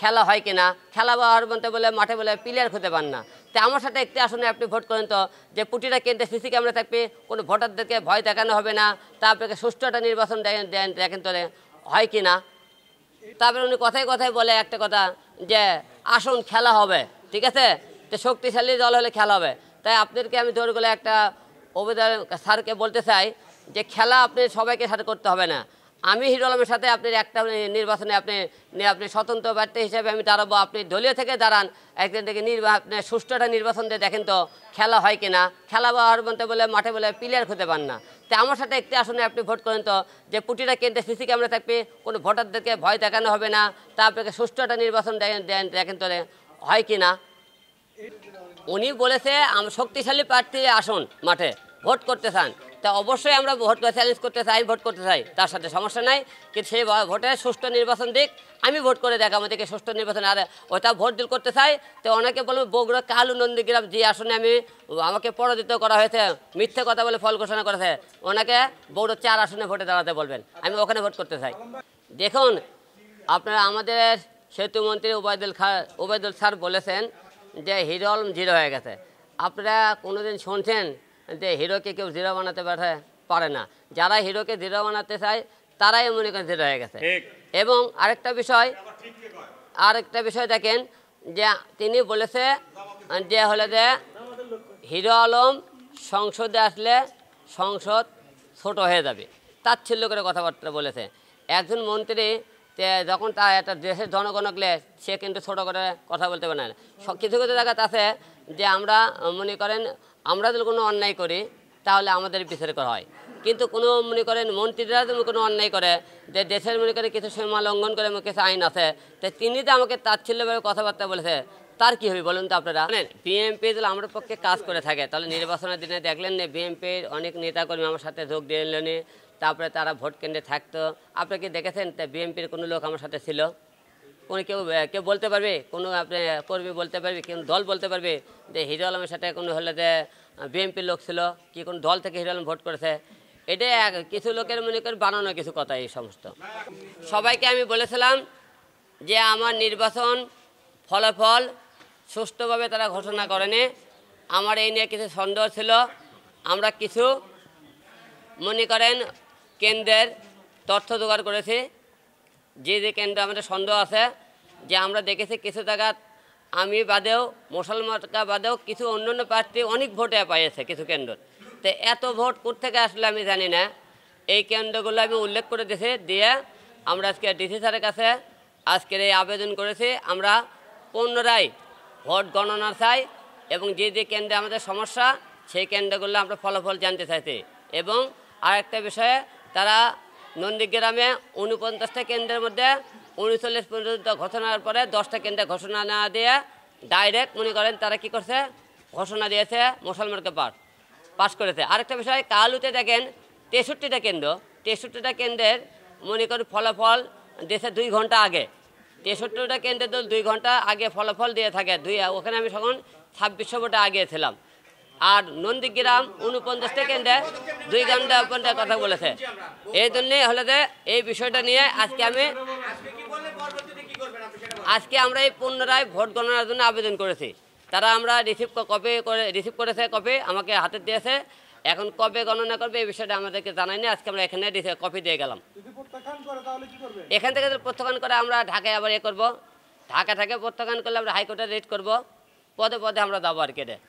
খেলা হয় কি না খেলা বা মধ্যে বলতে বলে মাঠে বলে প্লেয়ার খুঁজে পান না তো আমার সাথে একটি আসনে আপনি ভোট করেন তো যে পুটিটা কেন্দ্রে সিসি ক্যামেরা থাকবে কোনো ভোটারদেরকে ভয় দেখানো হবে না তা আপনাকে সুষ্ঠু একটা নির্বাচন দেখেন দেখেন তো হয় কি না তারপরে উনি কথায় কথায় বলে একটা কথা যে আসন খেলা হবে ঠিক আছে তো শক্তিশালী দল হলে খেলা হবে তাই আপনাদেরকে আমি ধরে গেলে একটা অভিধান স্যারকে বলতে চাই যে খেলা আপনি সবাইকে সাথে করতে হবে না আমি হিরো আলমের সাথে আপনি একটা নির্বাচনে আপনি আপনি স্বতন্ত্র প্রার্থী হিসেবে আমি দাঁড়াবো আপনি দলীয় থেকে দাঁড়ান একদিন থেকে নির্বাচন সুষ্ঠু একটা নির্বাচন দিয়ে দেখেন তো খেলা হয় কিনা খেলা হওয়ার মধ্যে বলে মাঠে বলে প্লেয়ার খুঁজে পান না তো আমার সাথে একটি আসনে আপনি ভোট করেন তো যে পুটিটা কেন্দ্রে সিসি ক্যামেরা থাকবে কোনো ভোটারদেরকে ভয় দেখানো হবে না তা আপনাকে সুষ্ঠু একটা নির্বাচন দেখেন দেখেন তো হয় কি না উনি বলেছে শক্তিশালী প্রার্থী আসুন মাঠে ভোট করতে চান তা অবশ্যই আমরা ভোট চ্যালেঞ্জ করতে চাই ভোট করতে চাই তার সাথে সমস্যা নাই কিন্তু সেই ভোটে সুষ্ঠু নির্বাচন দিক আমি ভোট করে দেখ আমাদেরকে সুষ্ঠু নির্বাচন আর ওটা ভোট দিল করতে চাই তো অনেকে বলবো বগুড়া কালু নন্দীগ্রাম যে আসনে আমি আমাকে পরাজিত করা হয়েছে মিথ্যে কথা বলে ফল ঘোষণা করেছে ওনাকে বগুড়ো চার আসনে ভোটে দাঁড়াতে বলবেন আমি ওখানে ভোট করতে চাই দেখুন আপনারা আমাদের সেতুমন্ত্রী ওবায়দুল খা ওবায়দুল স্যার বলেছেন যে হিরো জিরো হয়ে গেছে আপনারা কোনোদিন শুনছেন যে হিরোকে কেউ জিরো বানাতে পারে পারে না যারা হিরোকে জিরো বানাতে চায় তারাই মনে করেন জিরো হয়ে গেছে এবং আরেকটা বিষয় আরেকটা বিষয় দেখেন যে তিনি বলেছে যে হলে যে হিরো আলম সংসদে আসলে সংসদ ছোট হয়ে যাবে তাচ্ছিল্য করে কথাবার্তা বলেছে একজন মন্ত্রী যখন তার একটা দেশের জনগণকলে সে কিন্তু ছোটো করে কথা বলতে পারে না কিছু কিছু জায়গাতে আছে যে আমরা মনে করেন আমরা যদি কোনো অন্যায় করি তাহলে আমাদের বিচার করা হয় কিন্তু কোনো মনে করেন মন্ত্রীরা যদি কোনো অন্যায় করে যে দেশের মনে করেন কিছু সীমা লঙ্ঘন করে কিছু আইন আছে তো তিনি তো আমাকে তাচ্ছিল্যভাবে কথাবার্তা বলেছে তার কি হবে বলুন তো আপনারা বিএমপি মানে যদি আমাদের পক্ষে কাজ করে থাকে তাহলে নির্বাচনের দিনে দেখলেন না বিএমপির অনেক নেতাকর্মী আমার সাথে যোগ দিয়ে তারপরে তারা ভোট কেন্দ্রে থাকতো আপনি কি দেখেছেন তা বিএমপির কোনো লোক আমার সাথে ছিল কোনো কেউ কেউ বলতে পারবে কোনো আপনি কর্মী বলতে পারবে কোনো দল বলতে পারবে যে হিরো আলমের সাথে কোনো হলে যে বিএনপির লোক ছিল কি কোন দল থেকে হিরো আলম ভোট করেছে এটা কিছু লোকের মনে করেন বানানো কিছু কথা এই সমস্ত সবাইকে আমি বলেছিলাম যে আমার নির্বাচন ফলাফল সুষ্ঠুভাবে তারা ঘোষণা করেনি আমার এই নিয়ে কিছু সন্দেহ ছিল আমরা কিছু মনে করেন কেন্দ্রের তথ্য জোগাড় করেছি যে যে কেন্দ্রে আমাদের সন্দেহ আছে যে আমরা দেখেছি কিছু জায়গা আমি বাদেও মুসলমানকা বাদেও কিছু অন্যান্য প্রার্থী অনেক ভোটে পাইয়েছে কিছু কেন্দ্র তো এত ভোট থেকে আসলে আমি জানি না এই কেন্দ্রগুলো আমি উল্লেখ করে দিয়েছি দিয়ে আমরা আজকে ডিসি স্যারের কাছে আজকের এই আবেদন করেছি আমরা পুনরায় ভোট গণনা চাই এবং যে যে কেন্দ্রে আমাদের সমস্যা সেই কেন্দ্রগুলো আমরা ফলাফল জানতে চাইছি এবং আরেকটা বিষয়ে তারা নন্দীগ্রামে উনপঞ্চাশটা কেন্দ্রের মধ্যে উনিশচল্লিশ পর্যন্ত ঘোষণার পরে দশটা কেন্দ্রে ঘোষণা না দিয়ে ডাইরেক্ট মনে করেন তারা কি করছে ঘোষণা দিয়েছে মুসলমানকে পাঠ পাশ করেছে আরেকটা বিষয় কালুতে দেখেন তেষট্টিটা কেন্দ্র তেষট্টিটা কেন্দ্রের মনে করেন ফলাফল দেশে দুই ঘন্টা আগে তেষট্টিটা কেন্দ্রে তো দুই ঘন্টা আগে ফলাফল দিয়ে থাকে দুই ওখানে আমি তখন ছাব্বিশশো ভোটে আগে ছিলাম আর নন্দীগ্রাম উনপঞ্চাশটা কেন্দ্রে দুই ঘন্টা কথা বলেছে এই জন্যে হলে যে এই বিষয়টা নিয়ে আজকে আমি আজকে আমরা এই পুনরায় ভোট গণনার জন্য আবেদন করেছি তারা আমরা রিসিভ কপি করে রিসিভ করেছে কপি আমাকে হাতে দিয়েছে এখন কবে গণনা করবে এই বিষয়টা আমাদেরকে জানায়নি আজকে আমরা এখানে কপি দিয়ে গেলাম এখান থেকে প্রত্যাখ্যান করে আমরা ঢাকায় আবার এ করবো ঢাকা থেকে প্রত্যাখ্যান করলে আমরা হাইকোর্টে রেড করব পদে পদে আমরা যাবো আর কেটে